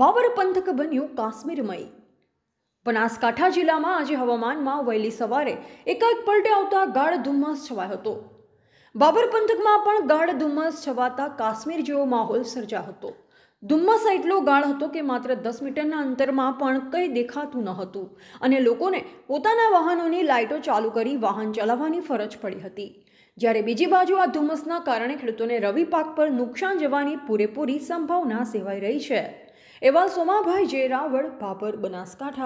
બાબર પંથક બન્યું કાશ્મીરમય બનાસકાંઠા જિલ્લામાં આજે હવામાનમાં વહેલી સવારે એકાએક પલટે આવતા ગાઢ ધુમ્મસ છવાયો હતો બાબર પંથકમાં પણ ગાઢ ધુમ્મસ છવાતા કાશ્મીર જેવો માહોલ સર્જા હતો ધુમ્મસ એટલો ગાળ હતો કે માત્ર દસ મીટરના અંતરમાં પણ કંઈ દેખાતું ન હતું અને લોકોને પોતાના વાહનોની લાઇટો ચાલુ કરી વાહન ચલાવવાની ફરજ પડી હતી જ્યારે બીજી બાજુ આ ધુમ્મસના કારણે ખેડૂતોને રવિ પાક પર નુકસાન જવાની પૂરેપૂરી સંભાવના સેવાઈ રહી છે એવા સોમાભાઈ જે રાવળ ભાભર બનાસકાંઠા